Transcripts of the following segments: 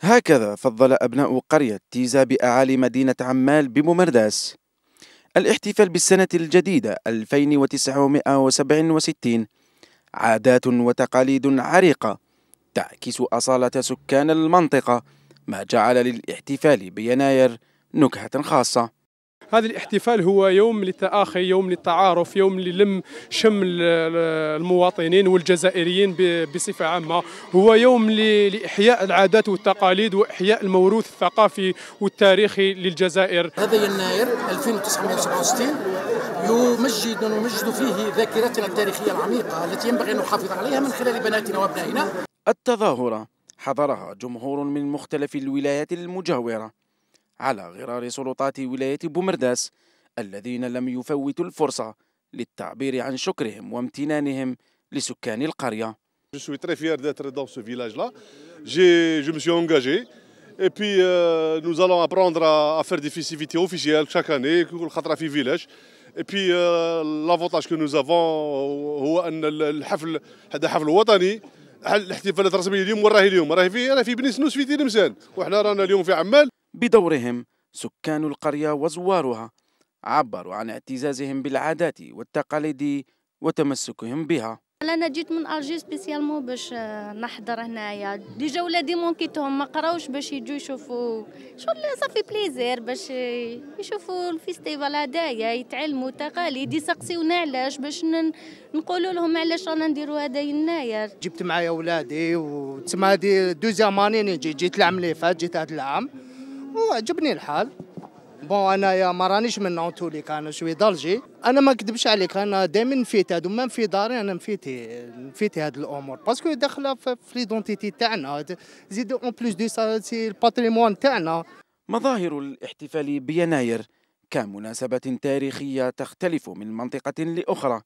هكذا فضل أبناء قرية تيزا بأعالي مدينة عمال بممرداس الاحتفال بالسنة الجديدة 2967 عادات وتقاليد عريقة تعكس أصالة سكان المنطقة ما جعل للاحتفال بيناير نكهة خاصة هذا الاحتفال هو يوم للتآخي يوم للتعارف يوم للم شمل المواطنين والجزائريين بصفة عامة هو يوم لإحياء العادات والتقاليد وإحياء الموروث الثقافي والتاريخي للجزائر هذا يناير 1967 يمجد نمجد فيه ذاكرتنا التاريخية العميقة التي ينبغي أن نحافظ عليها من خلال بناتنا وأبنائنا التظاهرة حضرها جمهور من مختلف الولايات المجاورة على غرار سلطات ولاية بومرداس الذين لم يفوتوا الفرصة للتعبير عن شكرهم وامتنانهم لسكان القرية Je suis très fier d'être dans ce village-là. Je me suis engagé. Et puis, euh, nous allons apprendre à, à faire des festivités officielles chaque année, le village. Et puis, euh, l'avantage que nous avons, c'est que le هذا حفل وطني. الاحتفالات الرسميه اليوم وين راهي اليوم؟ راهي في le في بني سنوس في تلمسان، وحنا بدورهم سكان القرية وزوارها عبروا عن اعتزازهم بالعادات والتقاليد وتمسكهم بها انا جيت من الجي سبيسيالمون باش آه، نحضر هنايا ديجا ولادي مونكيتهم ما قراوش باش يجوا يشوفوا شو شغل صافي بليزير باش آه، يشوفوا الفيستيفال هدايا يتعلموا تقاليد يسقسيونا علاش باش نقولوا لهم علاش رانا نديروا هذا هنايا جبت معايا ولادي وتسمى هذه دوزيام اني نجي جيت العام اللي فات جيت هذا العام وعجبني الحال بون انايا ما رانيش من نونتوليك كان شوي دالجي انا ما نكذبش عليك انا دائما نفيت ما في داري انا نفيتي نفيتي هاد الامور باسكو داخله في ليدونتيتي تاعنا زيد اون بليس دو سا سي الباتريمون تاعنا مظاهر الاحتفال بيناير كمناسبة تاريخية تختلف من منطقة لأخرى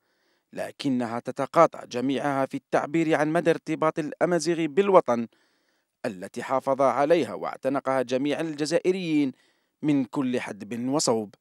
لكنها تتقاطع جميعها في التعبير عن مدى ارتباط الأمازيغ بالوطن التي حافظ عليها واعتنقها جميع الجزائريين من كل حدب وصوب